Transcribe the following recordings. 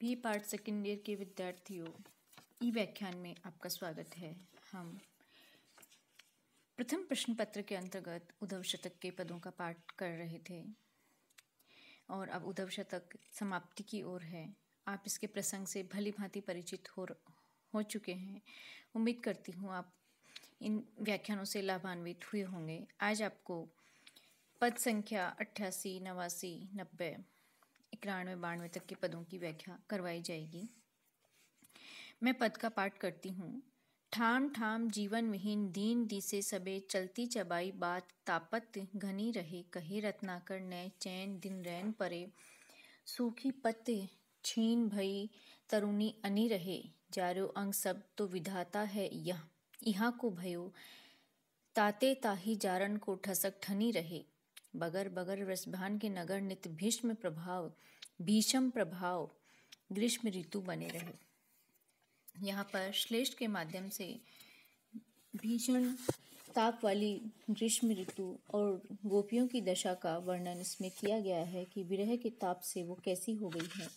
B part second year के विद्यार्थियों ई व्याख्यान में आपका स्वागत है हम प्रथम प्रश्न पत्र के अंतर्गत उद्धव शतक के पदों का पाठ कर रहे थे और अब उद्धव शतक समाप्ति की ओर है आप इसके प्रसंग से भली भांति परिचित हो हो चुके हैं उम्मीद करती हूँ आप इन व्याख्यानों से लाभान्वित हुए होंगे आज आपको पद संख्या अट्ठासी नवासी नब्बे इक्यानवे बानवे तक के पदों की व्याख्या करवाई जाएगी मैं पद का पाठ करती हूँ ठाम ठाम जीवन विहीन दीन दिसे सबे चलती चबाई बात तापत घनी रहे कहे रत्नाकर नय चैन दिन रैन परे सूखी पत्ते छीन भई तरुणी अनि रहे जारो अंग सब तो विधाता है यह यहाँ को भयो ताते ताही जारन को ठसक ठनी रहे बगर बगर वृषभान के नगर नित भीष्म प्रभाव भीषम प्रभाव ग्रीष्म ऋतु बने रहे यहाँ पर श्लेष्ठ के माध्यम से भीषण ताप वाली ग्रीष्म ऋतु और गोपियों की दशा का वर्णन इसमें किया गया है कि विरह के ताप से वो कैसी हो गई है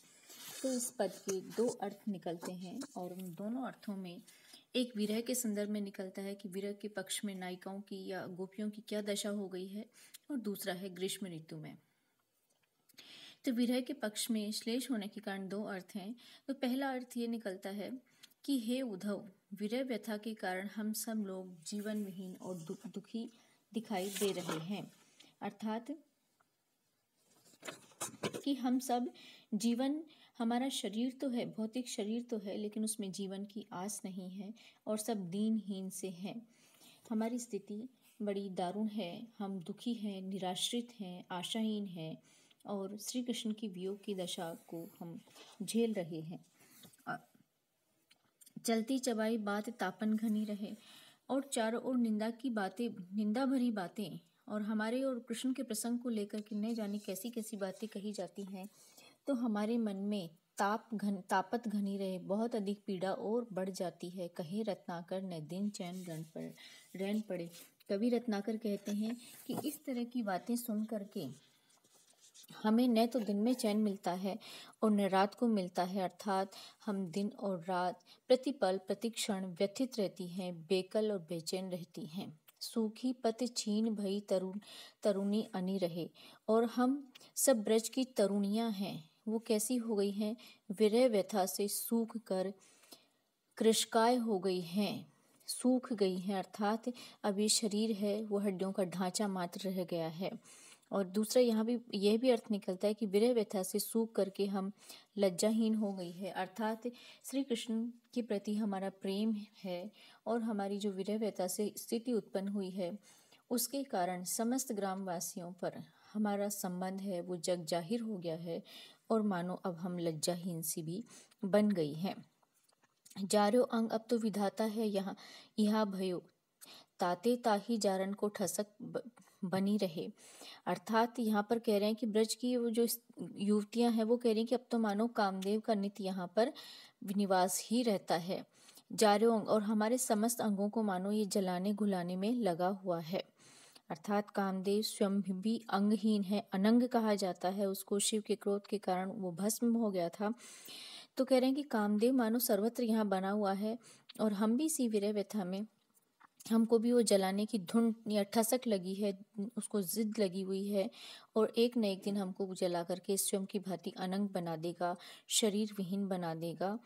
तो इस पद के दो अर्थ निकलते हैं और उन दोनों अर्थों में एक विरह के संदर्भ में निकलता है कि विरह के पक्ष में नायिकाओं की या गोपियों की क्या दशा हो गई है और दूसरा है ग्रीष्म ऋतु में तो विरह के पक्ष में श्लेष होने के कारण दो अर्थ हैं तो पहला अर्थ ये निकलता है कि हे उद्धव विरह व्यथा के कारण हम सब लोग जीवन विहीन और दुख दुखी दिखाई दे रहे हैं अर्थात कि हम सब जीवन हमारा शरीर तो है भौतिक शरीर तो है लेकिन उसमें जीवन की आस नहीं है और सब दीनहीन से हैं हमारी स्थिति बड़ी दारुण है हम दुखी हैं निराश्रित हैं आशाहीन हैं और श्री कृष्ण की वियोग की दशा को हम झेल रहे हैं चलती चबाई बात तापन घनी रहे और चारों ओर निंदा की बातें निंदा भरी बातें और हमारे और कृष्ण के प्रसंग को लेकर के न जाने कैसी कैसी बातें कही जाती हैं तो हमारे मन में ताप घन तापत घनी रहे बहुत अधिक पीड़ा और बढ़ जाती है कहे रत्नाकर न दिन चैन रन पर रहन पड़े कवि रत्नाकर कहते हैं कि इस तरह की बातें सुन करके हमें न तो दिन में चैन मिलता है और न रात को मिलता है अर्थात हम दिन और रात प्रतिपल प्रतिक्षण व्यथित रहती हैं बेकल और बेचैन रहती हैं सूखी पत छीन भई तरुण तरुणी अनि रहे और हम सब ब्रज की तरुणियां हैं वो कैसी हो गई हैं विरह व्यथा से सूख कर कृषकाय हो गई हैं सूख गई हैं अर्थात अब ये शरीर है वो हड्डियों का ढांचा मात्र रह गया है और दूसरा यहाँ भी यह भी अर्थ निकलता है कि विरह व्यथा से सूख करके हम लज्जाहीन हो गई है अर्थात श्री कृष्ण के प्रति हमारा प्रेम है और हमारी जो विरह व्यथा से स्थिति उत्पन्न हुई है उसके कारण समस्त ग्रामवासियों पर हमारा संबंध है वो जग जाहिर हो गया है और मानो अब हम लज्जाहीन सी भी बन गई हैं जारो अंग अब तो विधाता है यहाँ यहाँ भयो ताते ताही जारन को ठसक बनी रहे अर्थात यहाँ पर कह रहे हैं कि ब्रज की वो जो युवतियां हैं वो कह रही हैं कि अब तो मानो कामदेव का नित यहाँ पर निवास ही रहता है जारो अंग और हमारे समस्त अंगों को मानो ये जलाने घुलाने में लगा हुआ है अर्थात कामदेव स्वयं भी अंगहीन है अनंग कहा जाता है उसको शिव के क्रोध के कारण वो भस्म हो गया था तो कह रहे हैं कि कामदेव मानो सर्वत्र यहाँ बना हुआ है और हम भी इसी विरह व्यथा में हमको भी वो जलाने की धुन या ठसक लगी है उसको जिद लगी हुई है और एक न एक दिन हमको वो जला करके स्वयं की भांति अनंग बना देगा शरीर विहीन बना देगा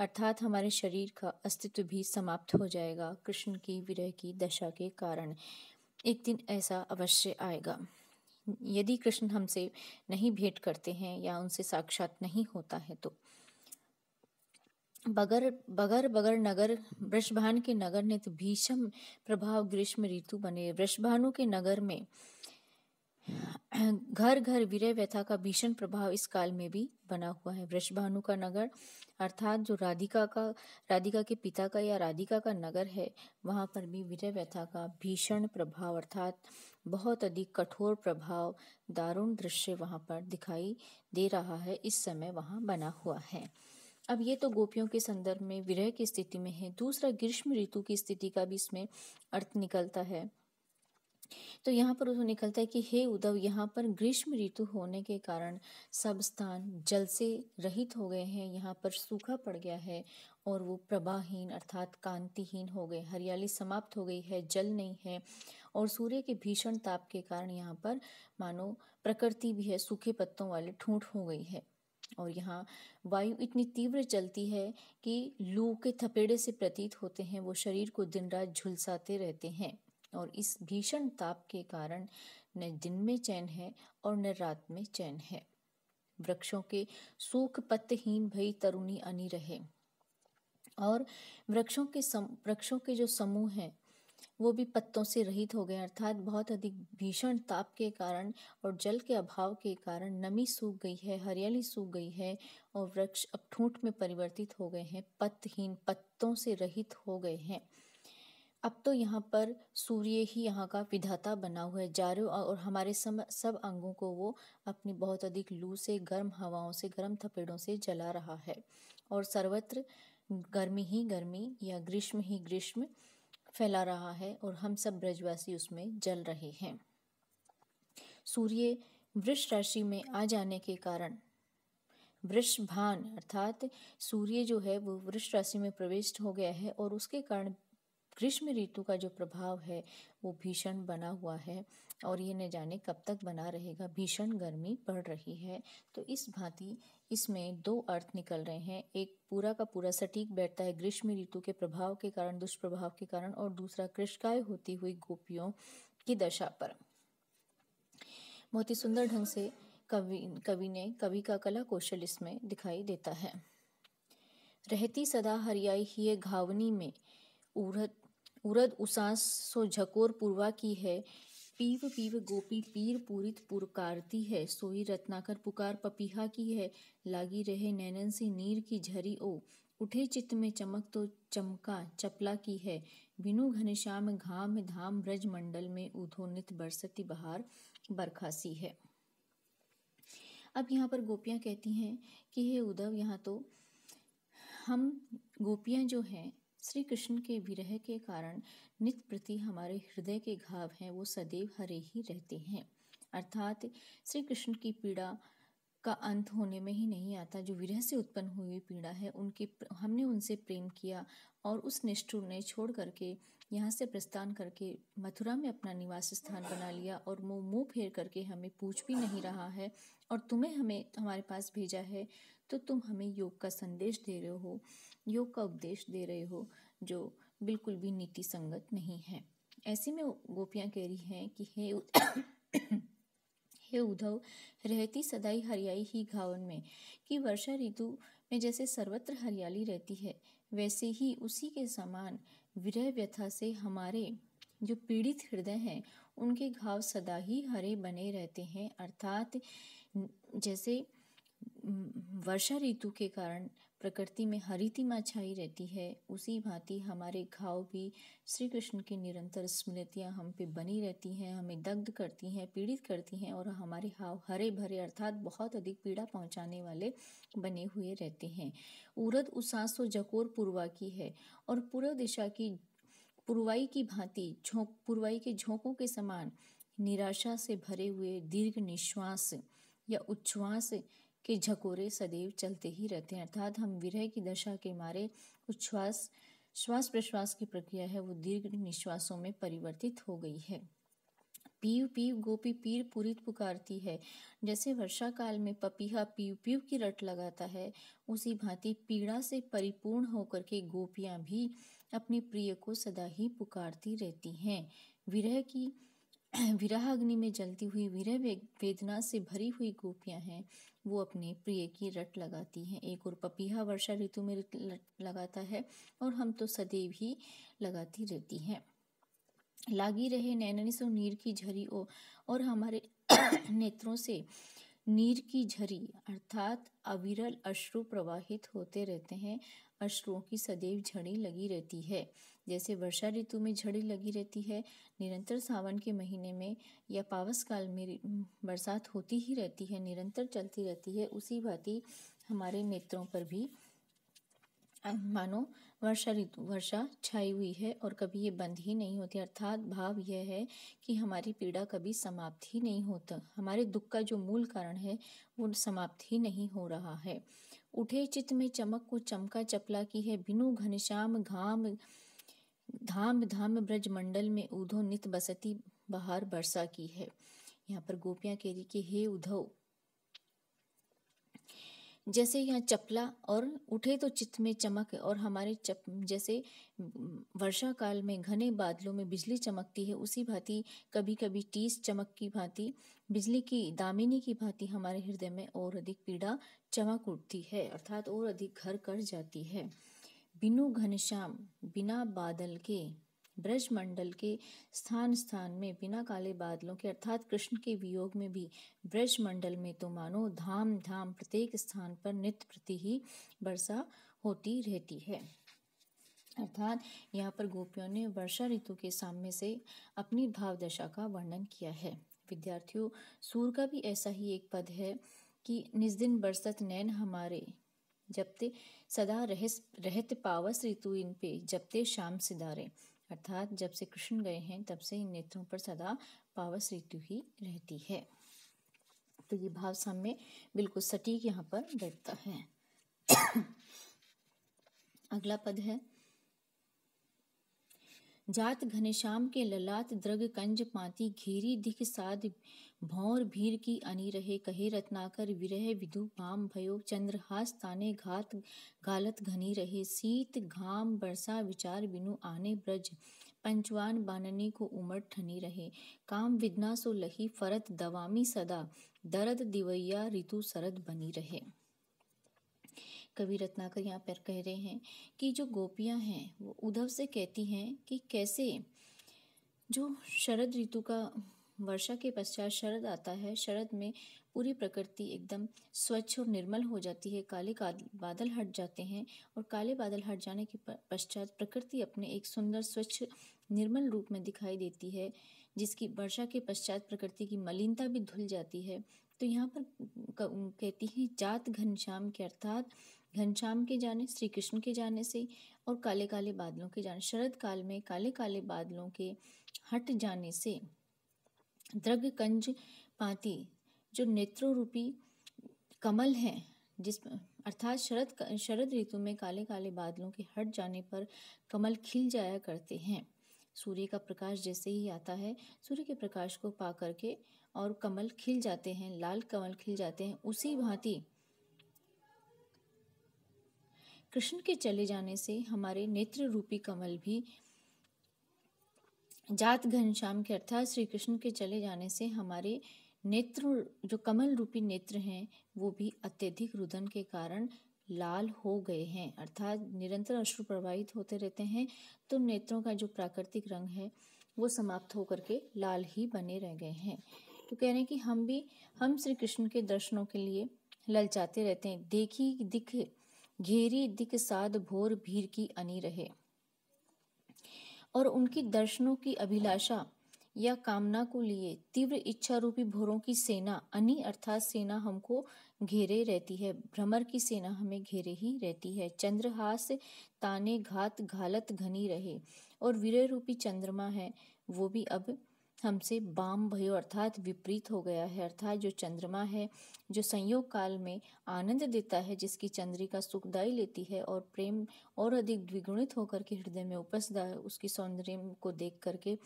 अर्थात हमारे शरीर का अस्तित्व भी समाप्त हो जाएगा कृष्ण की विरह की दशा के कारण एक दिन ऐसा अवश्य आएगा यदि कृष्ण हमसे नहीं भेंट करते हैं या उनसे साक्षात नहीं होता है तो बगर बगर बगर नगर वृषभान के नगर ने तो भीषम प्रभाव ग्रीष्म ऋतु बने वृषभानु के नगर में घर घर विरय व्यथा का भीषण प्रभाव इस काल में भी बना हुआ है वृषभानु का नगर अर्थात जो राधिका का राधिका के पिता का या राधिका का नगर है वहाँ पर भी विरय व्यथा का भीषण प्रभाव अर्थात बहुत अधिक कठोर प्रभाव दारुण दृश्य वहाँ पर दिखाई दे रहा है इस समय वहाँ बना हुआ है अब ये तो गोपियों के संदर्भ में विरह की स्थिति में है दूसरा ग्रीष्म ऋतु की स्थिति का भी इसमें अर्थ निकलता है तो यहाँ पर उसको निकलता है कि हे उद्धव यहाँ पर ग्रीष्म ऋतु होने के कारण सब स्थान जल से रहित हो गए हैं यहाँ पर सूखा पड़ गया है और वो प्रभाहीन अर्थात कांतिहीन हो गए हरियाली समाप्त हो गई है जल नहीं है और सूर्य के भीषण ताप के कारण यहाँ पर मानो प्रकृति भी है सूखे पत्तों वाले ठूंठ हो गई है और यहाँ वायु इतनी तीव्र चलती है कि लू के थपेड़े से प्रतीत होते हैं वो शरीर को दिन रात झुलसाते रहते हैं और इस भीषण ताप के कारण न दिन में चैन है और न रात में चैन है वृक्षों के सूख पत्तहीन भई तरुणी अनि रहे और वृक्षों के सम वृक्षों के जो समूह हैं वो भी पत्तों से रहित हो गए अर्थात बहुत अधिक भीषण ताप के कारण और जल के अभाव के कारण नमी सूख गई है हरियाली सूख गई है और वृक्ष अब ठूंठ में परिवर्तित हो गए हैं पत्तहीन पत्तों से रहित हो गए हैं अब तो यहाँ पर सूर्य ही यहाँ का विधाता बना हुआ है जारो और हमारे सम सब अंगों को वो अपनी बहुत अधिक लू से गर्म हवाओं से गर्म थपेड़ों से जला रहा है और सर्वत्र गर्मी ही गर्मी या ग्रीष्म ही ग्रीष्म फैला रहा है और हम सब ब्रजवासी उसमें जल रहे हैं सूर्य वृक्ष राशि में आ जाने के कारण वृषभान अर्थात सूर्य जो है वो वृक्ष राशि में प्रविष्ट हो गया है और उसके कारण ग्रीष्म ऋतु का जो प्रभाव है वो भीषण बना हुआ है और ये न जाने कब तक बना रहेगा भीषण गर्मी पड़ रही है तो इस भांति इसमें दो अर्थ निकल रहे हैं एक पूरा का पूरा सटीक बैठता है ग्रीष्म ऋतु के प्रभाव के कारण दुष्प्रभाव के कारण और दूसरा कृष्काय होती हुई गोपियों की दशा पर बहुत ही सुंदर ढंग से कवि कवि ने कवि का कला कौशल इसमें दिखाई देता है रहती सदा हरियाई ही घावनी में उड़त उरद उसास सो झकोर पूर्वा की है पीव पीव गोपी पीर पूरित पुरकारती है सोई रत्नाकर पुकार पपीहा की है लागी रहे नैनन सी नीर की झरी ओ उठे चित्त में चमक तो चमका चपला की है बिनु घनश्याम घाम धाम ब्रज मंडल में उधोनित बरसती बहार बरखासी है अब यहाँ पर गोपियाँ कहती हैं कि हे उद्धव यहाँ तो हम गोपियाँ जो हैं श्री कृष्ण के विरह के कारण नित प्रति हमारे हृदय के घाव हैं वो सदैव हरे ही रहते हैं अर्थात श्री कृष्ण की पीड़ा का अंत होने में ही नहीं आता जो विरह से उत्पन्न हुई पीड़ा है उनके हमने उनसे प्रेम किया और उस निष्ठुर ने छोड़ करके यहाँ से प्रस्थान करके मथुरा में अपना निवास स्थान बना लिया और मुँह मुँह फेर करके हमें पूछ भी नहीं रहा है और तुम्हें हमें हमारे पास भेजा है तो तुम हमें योग का संदेश दे रहे हो योग का उपदेश दे रहे हो जो बिल्कुल भी नीति संगत नहीं है ऐसे में गोपियाँ कह रही हैं कि हे हे उद्धव रहती सदाई हरियाई ही घावन में कि वर्षा ऋतु में जैसे सर्वत्र हरियाली रहती है वैसे ही उसी के समान विरह व्यथा से हमारे जो पीड़ित हृदय हैं उनके घाव सदा ही हरे बने रहते हैं अर्थात जैसे वर्षा ऋतु के कारण प्रकृति में हरितिमा छाई रहती है उसी भांति हमारे घाव भी श्री कृष्ण की निरंतर स्मृतियाँ हम पे बनी रहती हैं हमें दग्ध करती हैं पीड़ित करती हैं और हमारे घाव हरे भरे अर्थात बहुत अधिक पीड़ा पहुँचाने वाले बने हुए रहते हैं उरद उसास तो जकोर पूर्वा की है और पूर्व दिशा की पुरवाई की भांति झोंक पुरवाई के झोंकों के समान निराशा से भरे हुए दीर्घ निश्वास या उच्छ्वास के झकोरे सदैव चलते ही रहते हैं अर्थात हम विरह की दशा के मारे उच्छ्वास श्वास प्रश्वास की प्रक्रिया है वो दीर्घ निश्वासों में परिवर्तित हो गई है पीव पीव गोपी पीर पूरित पुकारती है जैसे वर्षा काल में पपीहा पीव पीव की रट लगाता है उसी भांति पीड़ा से परिपूर्ण होकर के गोपियां भी अपने प्रिय को सदा ही पुकारती रहती हैं विरह की विरह अग्नि में जलती हुई विरह वेदना से भरी हुई गोपियां हैं वो अपने प्रिय की रट लगाती हैं एक और पपीहा वर्षा ऋतु में लगाता है और हम तो सदैव ही लगाती रहती हैं लागी रहे नैननी सो नीर की झरी ओ और हमारे नेत्रों से नीर की झरी अर्थात अविरल अश्रु प्रवाहित होते रहते हैं अश्रुओं की सदैव झड़ी लगी रहती है जैसे वर्षा ऋतु में झड़ी लगी रहती है निरंतर सावन के महीने में या पावस काल में बरसात होती ही रहती है निरंतर चलती रहती है उसी भांति हमारे नेत्रों पर भी मानो वर्षा ऋतु वर्षा छाई हुई है और कभी ये बंद ही नहीं होती अर्थात भाव यह है कि हमारी पीड़ा कभी समाप्त ही नहीं होता हमारे दुख का जो मूल कारण है वो समाप्त ही नहीं हो रहा है उठे चित्त में चमक को चमका चपला की है बिनु घनश्याम घाम धाम धाम ब्रज मंडल में उधो नित बसती बहार बरसा की है यहाँ पर गोपियाँ कह रही कि हे उधव जैसे यहाँ चपला और उठे तो चित्त में चमक और हमारे चप जैसे वर्षा काल में घने बादलों में बिजली चमकती है उसी भांति कभी कभी टीस चमक की भांति बिजली की दामिनी की भांति हमारे हृदय में और अधिक पीड़ा चमक उठती है अर्थात और अधिक घर कर जाती है बिनु घनश्याम बिना बादल के ब्रजमंडल के स्थान स्थान में बिना काले बादलों के अर्थात कृष्ण के वियोग में भी ब्रजमंडल में तो मानो धाम धाम प्रत्येक स्थान पर नित्य प्रति ही वर्षा होती रहती है अर्थात यहाँ पर गोपियों ने वर्षा ऋतु के सामने से अपनी भाव दशा का वर्णन किया है विद्यार्थियों सूर का भी ऐसा ही एक पद है कि निस्दिन बरसत नैन हमारे जबते सदा रहस रहत पावस ऋतु इन पे जबते शाम सिदारे अर्थात जब से कृष्ण गए हैं तब से इन नेत्रों पर सदा पावस ऋतु ही रहती है तो ये भाव साम्य बिल्कुल सटीक यहाँ पर बैठता है अगला पद है जात घनश्याम के ललात द्रग कंज पाती घेरी दिख साध भौर भीर की अनी रहे कहे रत्नाकर विरह विधु भाम भयो चंद्रहास ताने घात गालत घनी रहे सीत घाम बरसा विचार बिनु आने ब्रज पंचवान बाननी को उमड़ ठनी रहे काम विदना सो लही फरत दवामी सदा दरद दिवैया ऋतु सरद बनी रहे कवि रत्नाकर यहाँ पर कह रहे हैं कि जो गोपियाँ हैं वो उद्धव से कहती हैं कि कैसे जो शरद ऋतु का वर्षा के पश्चात शरद आता है शरद में पूरी प्रकृति एकदम स्वच्छ और निर्मल हो जाती है काले बादल हट जाते हैं और काले बादल हट जाने के पश्चात प्रकृति अपने एक सुंदर स्वच्छ निर्मल रूप में दिखाई देती है जिसकी वर्षा के पश्चात प्रकृति की मलिनता भी धुल जाती है तो यहाँ पर कहती है जात घनश्याम के अर्थात घनश्याम के जाने श्री कृष्ण के जाने से और काले काले बादलों के जाने शरद काल में काले काले बादलों के हट जाने से द्रग कंज पाती जो नेत्रो रूपी कमल है जिस अर्थात शरद शरद ऋतु में काले काले बादलों के हट जाने पर कमल खिल जाया करते हैं सूर्य का प्रकाश जैसे ही आता है सूर्य के प्रकाश को पा करके और कमल खिल जाते हैं लाल कमल खिल जाते हैं उसी भांति कृष्ण के चले जाने से हमारे नेत्र रूपी कमल भी जात घनश्याम के अर्थात श्री कृष्ण के चले जाने से हमारे नेत्र जो कमल रूपी नेत्र हैं वो भी अत्यधिक रुदन के कारण लाल हो गए हैं अर्थात निरंतर अश्रु प्रवाहित होते रहते हैं तो नेत्रों का जो प्राकृतिक रंग है वो समाप्त होकर के लाल ही बने रह गए हैं तो कह रहे हैं कि हम भी हम श्री कृष्ण के दर्शनों के लिए ललचाते रहते हैं देखी दिख घेरी दिक साध भोर भीर की अनी रहे और उनकी दर्शनों की अभिलाषा या कामना को लिए तीव्र इच्छा रूपी भोरों की सेना अनि अर्थात सेना हमको घेरे रहती है भ्रमर की सेना हमें घेरे ही रहती है चंद्रहास ताने घात घालत घनी रहे और वीर रूपी चंद्रमा है वो भी अब हमसे बाम भयो अर्थात विपरीत हो गया है अर्थात जो चंद्रमा है जो संयोग काल में आनंद देता है जिसकी चंद्रिका सुखदाई लेती है और प्रेम और अधिक द्विगुणित होकर के हृदय में उपसदा है उसकी सौंदर्य को देख करके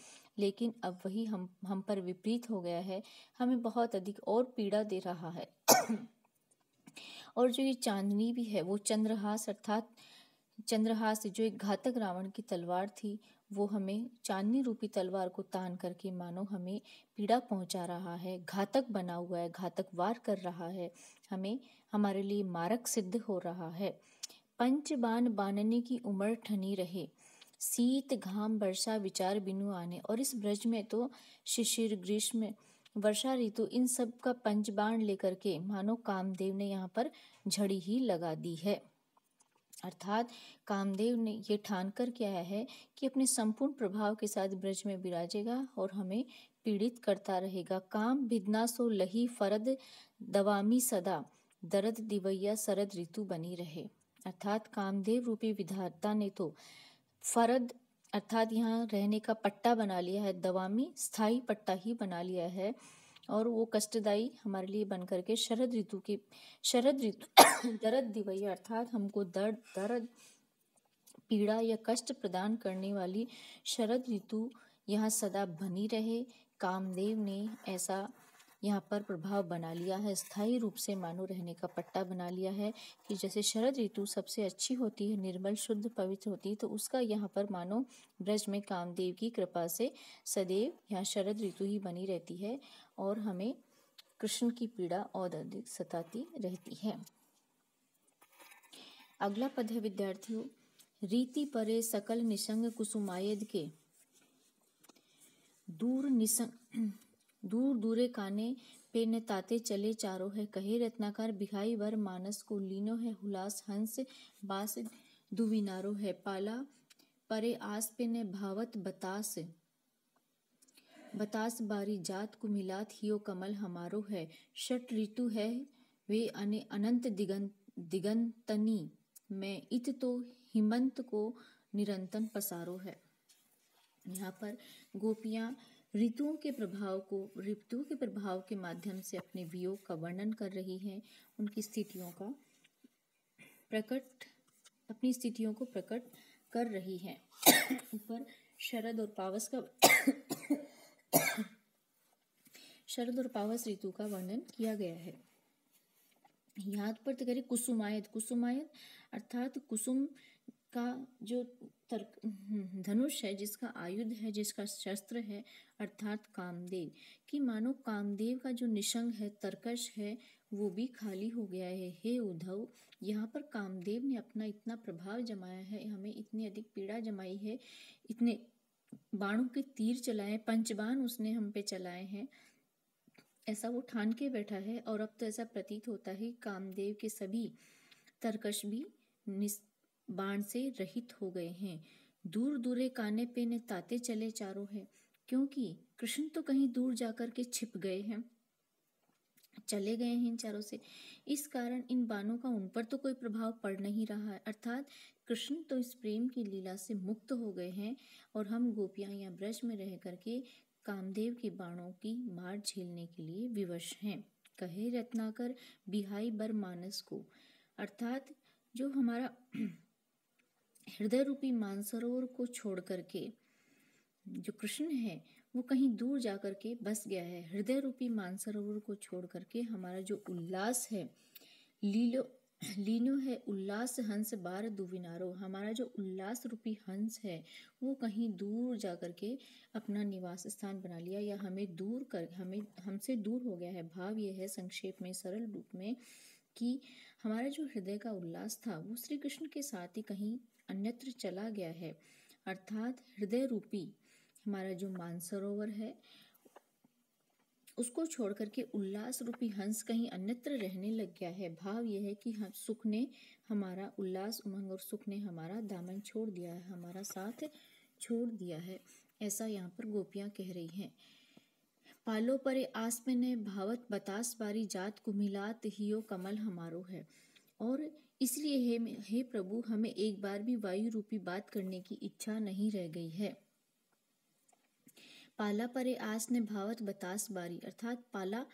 लेकिन अब वही हम हम पर विपरीत हो गया है हमें बहुत अधिक और पीड़ा दे रहा है और जो ये चांदनी भी है वो चंद्रहास अर्थात चंद्रहास जो एक घातक रावण की तलवार थी वो हमें चांदनी रूपी तलवार को तान करके मानो हमें पीड़ा पहुंचा रहा है घातक बना हुआ है घातक वार कर रहा है हमें हमारे लिए मारक सिद्ध हो रहा है पंच बान बानने की उम्र ठनी रहे शीत घाम वर्षा विचार बिनु आने और इस ब्रज में तो शिशिर ग्रीष्म वर्षा ऋतु इन सब का पंचबाण लेकर के मानो कामदेव ने यहाँ पर झड़ी ही लगा दी है अर्थात कामदेव ने ये ठान कर क्या है कि अपने संपूर्ण प्रभाव के साथ ब्रज में विराजेगा और हमें पीड़ित करता रहेगा काम भिदना सो लही फरद दवामी सदा दरद दिवैया सरद ऋतु बनी रहे अर्थात कामदेव रूपी विधाता ने तो फरद अर्थात यहाँ रहने का पट्टा बना लिया है दवामी स्थाई पट्टा ही बना लिया है और वो कष्टदायी हमारे लिए बन करके शरद ऋतु के शरद ऋतु दर्द दिवई अर्थात हमको दर्द दर्द पीड़ा या कष्ट प्रदान करने वाली शरद ऋतु यहाँ सदा बनी रहे कामदेव ने ऐसा यहाँ पर प्रभाव बना लिया है स्थायी रूप से मानो रहने का पट्टा बना लिया है कि जैसे शरद ऋतु सबसे अच्छी होती है निर्मल शुद्ध पवित्र होती है तो उसका यहाँ पर मानो ब्रज में कामदेव की कृपा से सदैव यहाँ शरद ऋतु ही बनी रहती है और हमें कृष्ण की पीड़ा और अधिक सताती रहती है अगला पद है विद्यार्थियों रीति परे सकल निसंग कुसुमायद के दूर निसंग दूर दूरे काने पे नताते चले चारों है कहे रत्नाकार बिहाई वर मानस को लीनो है हुलास हंस बास दुविनारो है पाला परे आस पे ने भावत बतास बतास बारी जात को मिलात हियो कमल हमारो है षट ऋतु है वे अने अनंत दिगं दिगंतनी में इत तो हिमंत को निरंतन पसारो है यहाँ पर गोपियाँ ऋतुओं के प्रभाव को ऋतुओं के प्रभाव के माध्यम से अपने वियोग का वर्णन कर रही हैं उनकी स्थितियों का प्रकट अपनी स्थितियों को प्रकट कर रही हैं ऊपर शरद और पावस का शरद और पावस ऋतु का वर्णन किया गया है याद पर तो करें कुसुमायत कुसुमायत अर्थात कुसुम का जो तर्क धनुष है जिसका आयुध है जिसका शस्त्र है अर्थात कामदेव कि मानो कामदेव का जो निशंग है तर्कश है वो भी खाली हो गया है हे उद्धव यहाँ पर कामदेव ने अपना इतना प्रभाव जमाया है हमें इतनी अधिक पीड़ा जमाई है इतने बाणों के तीर चलाए पंचबाण उसने हम पे चलाए हैं ऐसा वो ठान के बैठा है और अब तो ऐसा प्रतीत होता है कामदेव के सभी तर्कश भी बाण से रहित हो गए हैं दूर दूरे काने पे ने ताते चले चारों हैं क्योंकि कृष्ण तो कहीं दूर जाकर के छिप गए हैं चले गए हैं इन चारों से इस कारण इन बाणों का उन पर तो कोई प्रभाव पड़ नहीं रहा है अर्थात कृष्ण तो इस प्रेम की लीला से मुक्त हो गए हैं और हम गोपियाँ या ब्रज में रह करके कामदेव के बाणों की मार झेलने के लिए विवश हैं कहे रत्नाकर बिहाई बर मानस को अर्थात जो हमारा हृदय रूपी मानसरोवर को छोड़ करके जो कृष्ण है वो कहीं दूर जा कर के बस गया है हृदय रूपी मानसरोवर को छोड़ करके हमारा जो उल्लास है लीलो लीनो है उल्लास हंस बार दुविनारो हमारा जो उल्लास रूपी हंस है वो कहीं दूर जा कर के अपना निवास स्थान बना लिया या हमें दूर कर हमें हमसे दूर हो गया है भाव यह है संक्षेप में सरल रूप में कि हमारा जो हृदय का उल्लास था वो श्री कृष्ण के साथ ही कहीं अन्यत्र चला गया है अर्थात हृदय रूपी हमारा जो मानसरोवर है उसको छोड़कर के उल्लास रूपी हंस कहीं अन्यत्र रहने लग गया है भाव यह है कि हम सुख ने हमारा उल्लास उमंग और सुख ने हमारा दामन छोड़ दिया है हमारा साथ छोड़ दिया है ऐसा यहाँ पर गोपियाँ कह रही हैं पालो परे आस में ने भावत बतास बारी जात कुमिलात ही कमल हमारो है और इसलिए हे हे प्रभु हमें एक बार भी वायु रूपी बात करने की इच्छा नहीं रह गई है पाला परे आस ने भावत बतास बारी अर्थात पाला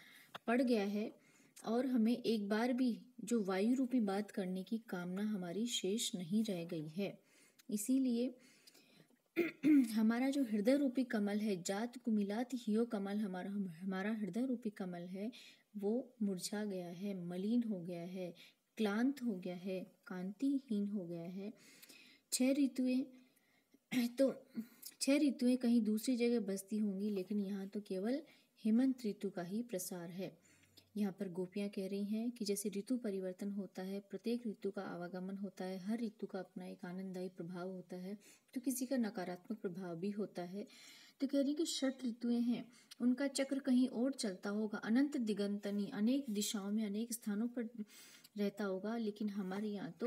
पड़ गया है और हमें एक बार भी जो वायु रूपी बात करने की कामना हमारी शेष नहीं रह गई है इसीलिए हमारा जो हृदय रूपी कमल है जात कुमिलात हियो कमल हमारा हमारा हृदय रूपी कमल है वो मुरझा गया है मलिन हो गया है क्लांत हो गया है कांतिहीन हो गया है छह ऋतुएं तो छह ऋतुएं कहीं दूसरी जगह बसती होंगी लेकिन यहाँ तो केवल हेमंत ऋतु का ही प्रसार है यहाँ पर गोपियाँ कह रही हैं कि जैसे ऋतु परिवर्तन होता है प्रत्येक ऋतु का आवागमन होता है हर ऋतु का अपना एक आनंददायी प्रभाव होता है तो किसी का नकारात्मक प्रभाव भी होता है तो कह रही कि षट ऋतुएं हैं उनका चक्र कहीं और चलता होगा अनंत दिगंतनी अनेक दिशाओं में अनेक स्थानों पर रहता होगा लेकिन हमारे यहाँ तो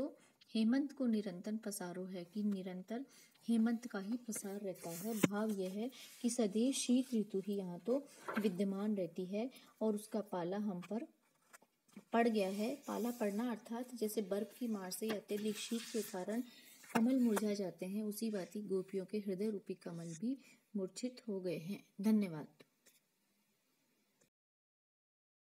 हेमंत को निरंतर पसारो है कि निरंतर हेमंत का ही पसार रहता है भाव यह है कि सदैव शीत ऋतु ही यहाँ तो विद्यमान रहती है और उसका पाला हम पर पड़ गया है पाला पड़ना अर्थात जैसे बर्फ की मार से अत्यधिक शीत के कारण कमल मुरझा जाते हैं उसी बात ही गोपियों के हृदय रूपी कमल भी मूर्छित हो गए हैं धन्यवाद